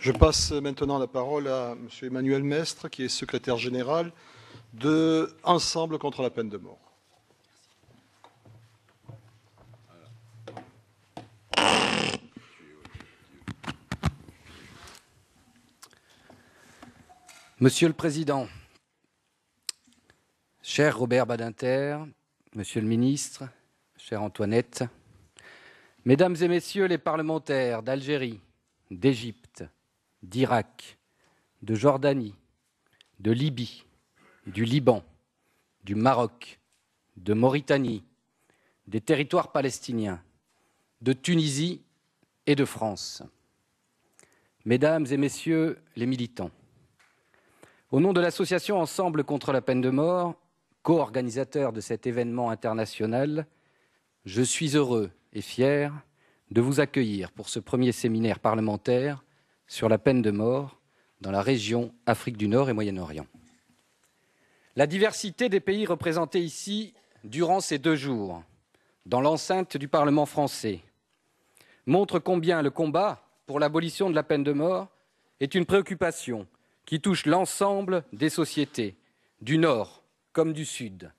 Je passe maintenant la parole à M. Emmanuel Mestre, qui est secrétaire général de Ensemble contre la peine de mort. Monsieur le Président, cher Robert Badinter, Monsieur le Ministre, chère Antoinette, Mesdames et Messieurs les parlementaires d'Algérie, d'Égypte, d'Irak, de Jordanie, de Libye, du Liban, du Maroc, de Mauritanie, des territoires palestiniens, de Tunisie et de France. Mesdames et Messieurs les militants, au nom de l'association Ensemble contre la peine de mort, co-organisateur de cet événement international, je suis heureux et fier de vous accueillir pour ce premier séminaire parlementaire sur la peine de mort dans la région Afrique du Nord et Moyen-Orient. La diversité des pays représentés ici durant ces deux jours, dans l'enceinte du Parlement français, montre combien le combat pour l'abolition de la peine de mort est une préoccupation qui touche l'ensemble des sociétés, du Nord comme du Sud,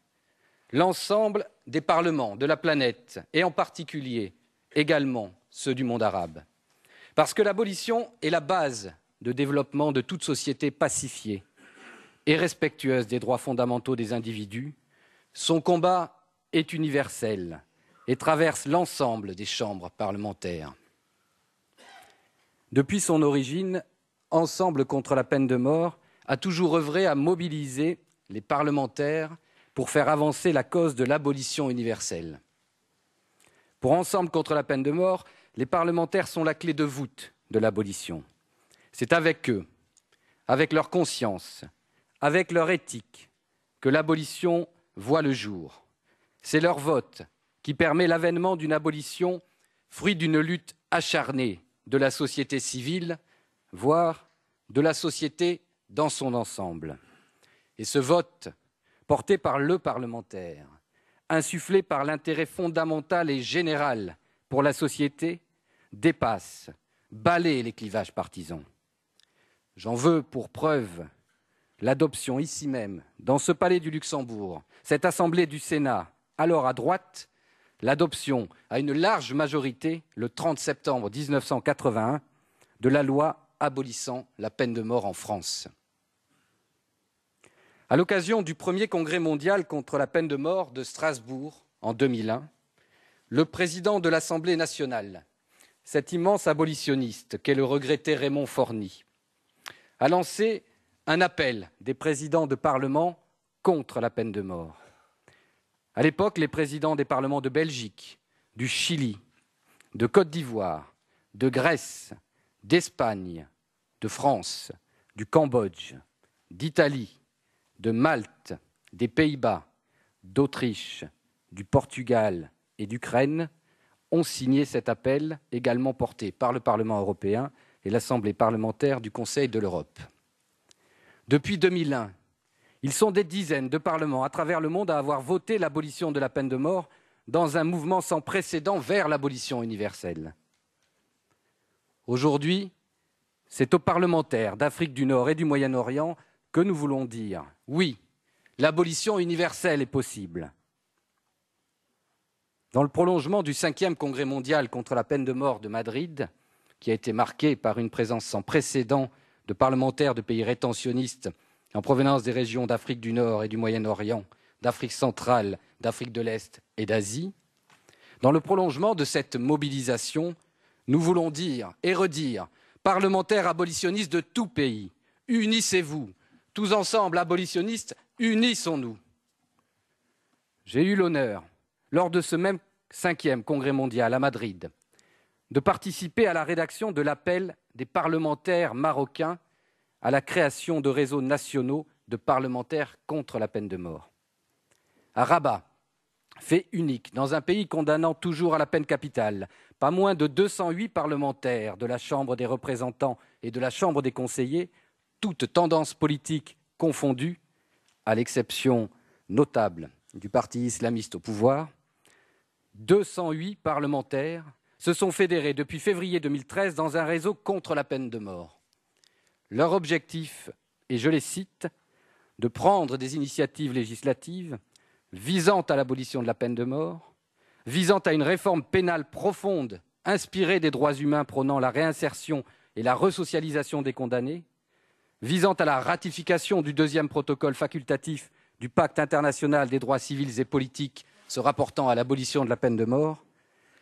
l'ensemble des parlements de la planète et en particulier également ceux du monde arabe. Parce que l'abolition est la base de développement de toute société pacifiée et respectueuse des droits fondamentaux des individus, son combat est universel et traverse l'ensemble des chambres parlementaires. Depuis son origine, Ensemble contre la peine de mort a toujours œuvré à mobiliser les parlementaires pour faire avancer la cause de l'abolition universelle. Pour Ensemble contre la peine de mort, les parlementaires sont la clé de voûte de l'abolition. C'est avec eux, avec leur conscience, avec leur éthique, que l'abolition voit le jour. C'est leur vote qui permet l'avènement d'une abolition, fruit d'une lutte acharnée de la société civile, voire de la société dans son ensemble. Et ce vote, porté par le parlementaire, Insufflé par l'intérêt fondamental et général pour la société, dépasse, balaye les clivages partisans. J'en veux pour preuve l'adoption ici même, dans ce palais du Luxembourg, cette assemblée du Sénat, alors à droite, l'adoption à une large majorité, le 30 septembre 1981, de la loi abolissant la peine de mort en France. À l'occasion du premier congrès mondial contre la peine de mort de Strasbourg en 2001, le président de l'Assemblée nationale, cet immense abolitionniste qu'est le regretté Raymond Forny, a lancé un appel des présidents de parlement contre la peine de mort. À l'époque, les présidents des parlements de Belgique, du Chili, de Côte d'Ivoire, de Grèce, d'Espagne, de France, du Cambodge, d'Italie, de Malte, des Pays-Bas, d'Autriche, du Portugal et d'Ukraine ont signé cet appel également porté par le Parlement européen et l'Assemblée parlementaire du Conseil de l'Europe. Depuis 2001, ils sont des dizaines de parlements à travers le monde à avoir voté l'abolition de la peine de mort dans un mouvement sans précédent vers l'abolition universelle. Aujourd'hui, c'est aux parlementaires d'Afrique du Nord et du Moyen-Orient que nous voulons dire Oui, l'abolition universelle est possible. Dans le prolongement du cinquième congrès mondial contre la peine de mort de Madrid, qui a été marqué par une présence sans précédent de parlementaires de pays rétentionnistes en provenance des régions d'Afrique du Nord et du Moyen-Orient, d'Afrique centrale, d'Afrique de l'Est et d'Asie, dans le prolongement de cette mobilisation, nous voulons dire et redire, parlementaires abolitionnistes de tout pays, unissez-vous, tous ensemble, abolitionnistes, unissons-nous. J'ai eu l'honneur, lors de ce même cinquième congrès mondial à Madrid, de participer à la rédaction de l'appel des parlementaires marocains à la création de réseaux nationaux de parlementaires contre la peine de mort. À Rabat, fait unique, dans un pays condamnant toujours à la peine capitale, pas moins de 208 parlementaires de la Chambre des représentants et de la Chambre des conseillers toutes tendances politiques confondues, à l'exception notable du parti islamiste au pouvoir, 208 parlementaires se sont fédérés depuis février 2013 dans un réseau contre la peine de mort. Leur objectif et je les cite, de prendre des initiatives législatives visant à l'abolition de la peine de mort, visant à une réforme pénale profonde inspirée des droits humains prônant la réinsertion et la resocialisation des condamnés, visant à la ratification du deuxième protocole facultatif du Pacte international des droits civils et politiques se rapportant à l'abolition de la peine de mort,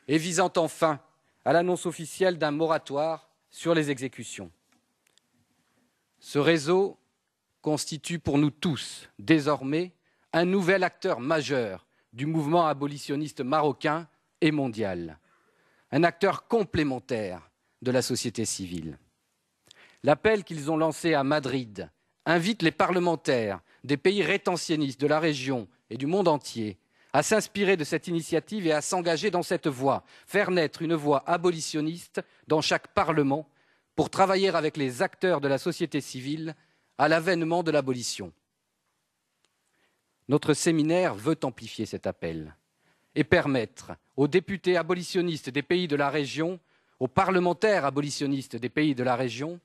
et visant enfin à l'annonce officielle d'un moratoire sur les exécutions. Ce réseau constitue pour nous tous, désormais, un nouvel acteur majeur du mouvement abolitionniste marocain et mondial, un acteur complémentaire de la société civile. L'appel qu'ils ont lancé à Madrid invite les parlementaires des pays rétentionnistes de la région et du monde entier à s'inspirer de cette initiative et à s'engager dans cette voie, faire naître une voie abolitionniste dans chaque Parlement pour travailler avec les acteurs de la société civile à l'avènement de l'abolition. Notre séminaire veut amplifier cet appel et permettre aux députés abolitionnistes des pays de la région, aux parlementaires abolitionnistes des pays de la région,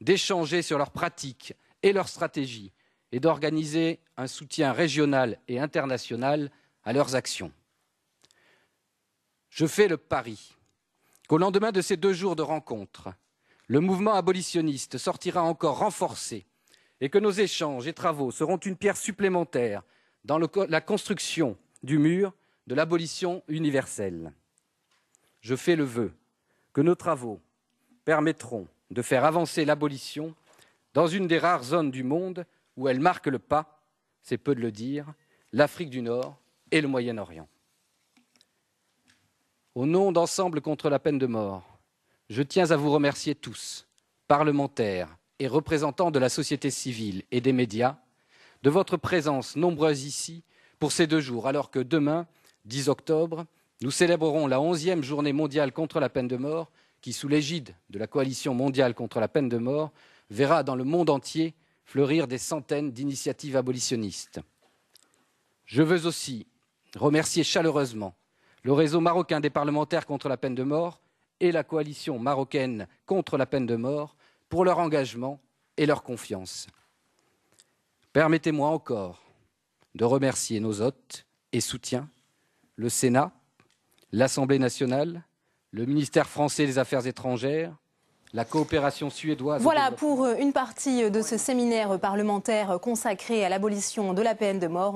d'échanger sur leurs pratiques et leurs stratégies et d'organiser un soutien régional et international à leurs actions. Je fais le pari qu'au lendemain de ces deux jours de rencontre, le mouvement abolitionniste sortira encore renforcé et que nos échanges et travaux seront une pierre supplémentaire dans la construction du mur de l'abolition universelle. Je fais le vœu que nos travaux permettront de faire avancer l'abolition dans une des rares zones du monde où elle marque le pas, c'est peu de le dire, l'Afrique du Nord et le Moyen-Orient. Au nom d'Ensemble contre la peine de mort, je tiens à vous remercier tous, parlementaires et représentants de la société civile et des médias, de votre présence nombreuse ici pour ces deux jours, alors que demain, 10 octobre, nous célébrerons la onzième journée mondiale contre la peine de mort qui, sous l'égide de la Coalition mondiale contre la peine de mort, verra dans le monde entier fleurir des centaines d'initiatives abolitionnistes. Je veux aussi remercier chaleureusement le réseau marocain des parlementaires contre la peine de mort et la coalition marocaine contre la peine de mort pour leur engagement et leur confiance. Permettez-moi encore de remercier nos hôtes et soutiens, le Sénat, l'Assemblée nationale, le ministère français des Affaires étrangères, la coopération suédoise. Voilà pour euh, une partie euh, de ce séminaire euh, parlementaire consacré à l'abolition de la peine de mort.